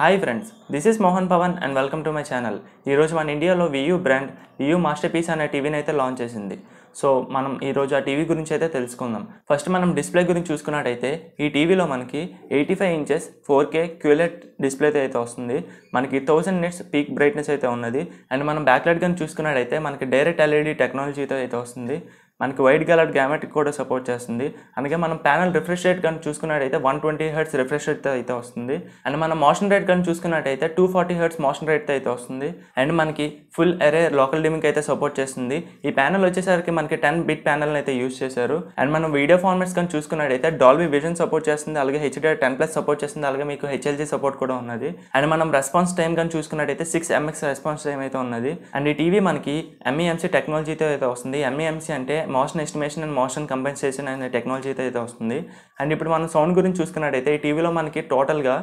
hi friends this is Mohan Pavan and welcome to my channel ఈరోజు మన ఇండియాలో Vu brand Vu masterpiece అనే టీవీని అయితే లాంచ్ చేసింది సో మనం ఈరోజు ఆ టీవీ గురించి అయితే తెలుసుకుందాం ఫస్ట్ మనం డిస్ప్లే గురించి చూసుకున్నట్టయితే ఈ టీవీలో మనకి eighty five inches four K QLED display అయితే వస్తుంది మనకి థౌసండ్ నిట్స్ పీక్ బ్రైట్నెస్ అయితే ఉన్నది అండ్ మనం బ్యాక్లైట్ కానీ చూసుకున్నట్టయితే మనకి డైరెక్ట్ ఎల్ఈడి టెక్నాలజీతో అయితే వస్తుంది మనకి వైడ్ గ్యాలర్ గ్యామెటిక్ కూడా సపోర్ట్ చేస్తుంది అందుకే మనం ప్యానల్ రిఫ్రెష్ రేట్ కానీ చూసుకున్నట్టయితే one twenty hertz refresh rate అయితే వస్తుంది అండ్ మనం మోషన్ రేట్ కానీ చూసుకున్నట్టయితే two forty hertz motion rate అయితే వస్తుంది అండ్ మనకి ఫుల్ ఎరే లోకల్ డిమింగ్ అయితే సపోర్ట్ చేస్తుంది ఈ ప్యానల్ వచ్చేసరికి మనకి టెన్ బిట్ ప్యానల్ అయితే యూస్ చేశారు అండ్ మనం వీడియో ఫార్మేట్స్ కానీ చూసుకున్నట్టయితే డాల్బీ విజన్ సపోర్ట్ చేస్తుంది అలాగే హెచ్డి టెన్ ప్లస్ సపోర్ట్ చేస్తుంది అలాగే మీకు హెచ్ఎల్జీ సపోర్ట్ కూడా ఉన్నది అండ్ మనం రెస్పాన్స్ టైం కానీ చూసుకున్నట్టయితే సిక్స్ ఎంఎక్స్ రెస్పాన్స్ టైం అయితే ఉన్నది అండ్ ఈ టీవీ మనకి ఎంఈఎంసీ టెక్నాలజీతో e అయితే వస్తుంది ఎంఈఎంసీ e అంటే motion estimation and motion compensation అనే టెక్నాలజీ అయితే వస్తుంది అండ్ ఇప్పుడు మనం సౌండ్ గురించి చూసుకున్నట్టయితే ఈ టీవీలో మనకి టోటల్గా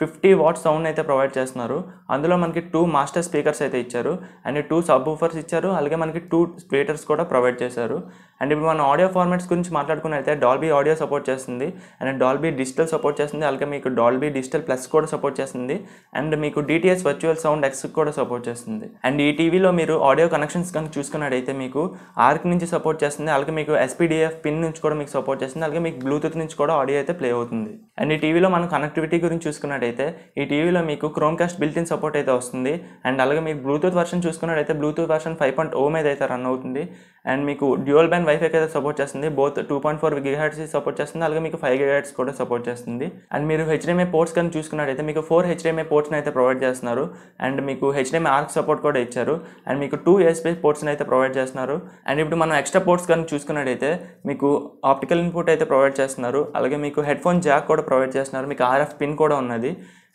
ఫిఫ్టీ వాట్ సౌండ్ అయితే ప్రొవైడ్ చేస్తున్నారు అందులో మనకి టూ మాస్టర్ స్పీకర్స్ అయితే ఇచ్చారు అండ్ టూ సబ్ ఊఫర్స్ ఇచ్చారు అలాగే మనకి టూ స్పీటర్స్ కూడా ప్రొవైడ్ చేశారు అండ్ ఇప్పుడు మనం ఆడియో ఫార్మాట్స్ గురించి మాట్లాడుకున్నైతే డాల్బీ ఆడియో సపోర్ట్ చేస్తుంది అండ్ డాల్బీ డిజిటల్ సపోర్ట్ చేస్తుంది అలాగే మీకు డాల్బీ డిజిటల్ ప్లస్ కూడా సపోర్ట్ చేస్తుంది అండ్ మీకు డిటిఎస్ వర్చువల్ సౌండ్ ఎక్స్ కూడా సపోర్ట్ చేస్తుంది అండ్ ఈ టీవీలో మీరు ఆడియో కనెక్షన్స్ కనుక చూసుకున్నట్టయితే మీకు ఆర్క్ నుంచి సపోర్ట్ చేస్తుంది అలాగే మీకు ఎస్పీడిఎఫ్ పిన్ నుంచి కూడా మీకు సపోర్ట్ చేస్తుంది అలాగే మీకు బ్లూటూత్ నుంచి కూడా ఆడియో అయితే ప్లే అవుతుంది అండ్ ఈ టీవీలో మనం కనెక్టివిటీ గురించి చూసుకున్నట్టయితే ఈ టీవీలో మీకు క్రోమ్ కాస్ట్ బిల్టిన్ సపోర్ట్ అయితే వస్తుంది అండ్ అలాగే మీకు బ్లూటూత్ వర్షన్ చూసుకున్నట్టయితే bluetooth version five point O మీద అయితే రన్ అవుతుంది అండ్ మీకు డ్యూయల్ బ్యాండ్ వైఫైకి అయితే సపోర్ట్ చేస్తుంది both two point four gigahertz support చేస్తుంది అలాగే మీకు ఫైవ్ గిగాహెడ్స్ కూడా సపోర్ట్ చేస్తుంది అండ్ మీరు హెచ్డిఎంఐ పోర్ట్స్ కానీ చూసుకున్నట్టయితే మీకు ఫోర్ హెచ్డిఎంఐ పోర్ట్స్ని అయితే ప్రొవైడ్ చేస్తున్నారు అండ్ మీకు హెచ్డిఎంఐ ఆర్క్ సపోర్ట్ కూడా ఇచ్చారు అండ్ మీకు టూ ఎస్పీ పోర్ట్స్ని అయితే ప్రొవైడ్ చేస్తున్నారు అండ్ ఇప్పుడు మనం ఎక్స్ట్రా పోర్ట్స్ కానీ చూసుకున్నట్టయితే మీకు ఆప్టికల్ ఇన్పుట్ అయితే ప్రొవైడ్ చేస్తున్నారు అలాగే మీకు హెడ్ఫోన్ జాక్ కూడా ప్రొవైడ్ చేస్తున్నారు మీకు ఆర్ఎఫ్ పిన్ కూడా ఉన్నది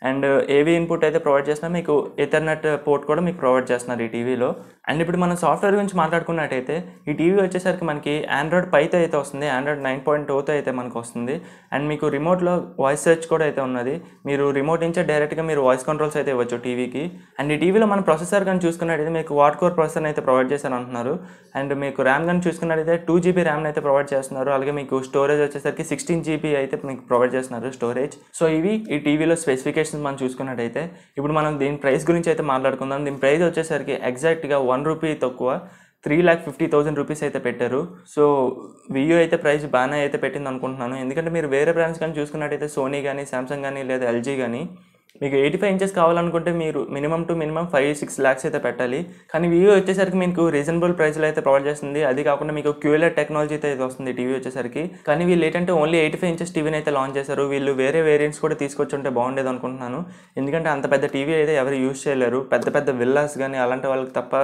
అండ్ ఏవి ఇన్పుట్ అయితే ప్రొవైడ్ చేసినా మీకు ఎథర్నెట్ పోర్ట్ కూడా మీకు ప్రొవైడ్ చేస్తున్నారు ఈ టీవీలో అండ్ ఇప్పుడు మనం సాఫ్ట్వేర్ గురించి మాట్లాడుకున్నట్టయితే ఈ టీవీ వచ్చేసరికి మనకి ఆండ్రాయిడ్ పైతో అయితే వస్తుంది ఆండ్రాయిడ్ నైన్ పాయింట్ టూతో అయితే మనకు వస్తుంది అండ్ మీకు రిమోట్లో వాయిస్ సెర్చ్ కూడా అయితే ఉన్నది మీరు రిమోట్ నుంచే డైరెక్ట్గా మీరు వాయిస్ కంట్రోల్స్ అయితే ఇవ్వచ్చు టీవీకి అండ్ ఈ టీవీలో మన ప్రొసెసర్ కానీ చూసుకున్నట్టయితే మీకు వాట్ కోర్ ప్రొసెసర్ అయితే ప్రొవైడ్ చేశారు అంటున్నారు అండ్ మీకు ర్యామ్ కానీ చూసుకున్నట్టయితే టూ జీబీ ర్యామ్ అయితే ప్రొవైడ్ చేస్తున్నారు అలాగే మీకు స్టోరేజ్ వచ్చేసరికి సిక్స్టీన్ జీబీ అయితే మీకు ప్రొవైడ్ చేస్తున్నారు స్టోరేజ్ సో ఇవి ఈ టీవీలో స్పెసిఫికేషన్ ప్యాకెట్స్ని మనం చూసుకున్నట్టయితే ఇప్పుడు మనం దీని ప్రైస్ గురించి అయితే మాట్లాడుకుందాం దీని ప్రైస్ వచ్చేసరికి ఎగ్జాక్ట్గా వన్ రూపీ తక్కువ three lakh fifty thousand rupees అయితే పెట్టారు సో వియో అయితే ప్రైస్ బాగానే అయితే పెట్టింది అనుకుంటున్నాను ఎందుకంటే మీరు వేరే బ్రాండ్స్ కానీ చూసుకున్నట్టయితే సోనీ కానీ శాంసంగ్ కానీ లేదా ఎల్జీ కానీ మీకు ఎయిటీ ఫైవ్ ఇంచెస్ కావాలనుకుంటే మీరు minimum to minimum five six lakhs అయితే పెట్టాలి కానీ వివో వచ్చేసరికి మీకు రీజనబుల్ ప్రైస్లో అయితే ప్రొవైడ్ చేస్తుంది అది కాకుండా మీకు క్యూఎల్ఆర్ టెక్నాలజీ అయితే వస్తుంది టీవీ వచ్చేసరికి కానీ వీళ్ళు ఏంటంటే ఓన్లీ ఎయిటీ ఫైవ్ ఇంచెస్ టీవీని అయితే లాంచ్ చేశారు వీళ్ళు వేరే వేరియంట్స్ కూడా తీసుకొచ్చి ఉంటే బాగుండేది అనుకుంటున్నాను ఎందుకంటే అంత పెద్ద టీవీ అయితే ఎవరు యూజ్ చేయలేరు పెద్ద పెద్ద విల్లాస్ కానీ అలాంటి వాళ్ళకి తప్ప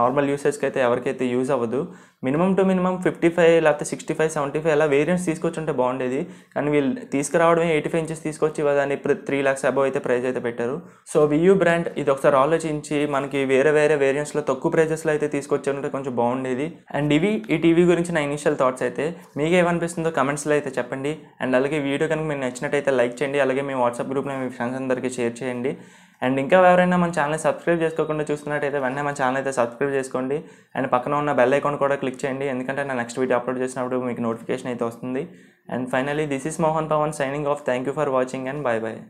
నార్మల్ యూసేజ్కి అయితే ఎవరికైతే యూజ్ అవ్వదు minimum to minimum fifty five లేకపోతే సిక్స్టీ ఫైవ్ సెవెంటీ ఫైవ్ అలా వేరియంట్స్ తీసుకొచ్చుంటే బాగుండేది కానీ వీళ్ళు తీసుకురావడమే ఎయిటీ ఫైవ్ ఇంచెస్ తీసుకొచ్చి దాన్ని త్రీ ల్యాక్స్ అబవ్ అయితే ప్రైస్ అయితే పెట్టారు సో వియూ బ్రాండ్ ఇది ఒకసారి ఆలోచించి మనకి వేరే వేరే వేరియంట్స్లో తక్కువ ప్రైజెస్లో అయితే తీసుకొచ్చారంటే కొంచెం బాగుండేది అండ్ ఇవి ఈ టీవీ గురించి నా ఇనిషియల్ థాట్స్ అయితే మీకు ఏమనిపిస్తుందో కమెంట్స్లో అయితే చెప్పండి అండ్ అలాగే వీడియో కనుక మీకు నచ్చినట్టయితే లైక్ చేయండి అలాగే మీ వాట్సాప్ గ్రూప్లో మీ ఫ్రెండ్స్ అందరికీ షేర్ చేయండి అండ్ ఇంకా ఎవరైనా మన ఛానల్ సబ్స్క్రైబ్ చేసుకోకుండా చూస్తున్నట్టయితే వెంటనే మన ఛానల్ అయితే సబ్స్క్రైబ్ చేసుకోండి అండ్ పక్కన ఉన్న బెల్ అకౌంట్ కూడా క్లిక్ చేయండి ఎందుకంటే నా నెక్స్ట్ వీడియో అప్లోడ్ చేసినప్పుడు మీకు నోటిఫికేషన్ అయితే వస్తుంది and finally this is Mohan Pavan signing off thank you for watching and bye bye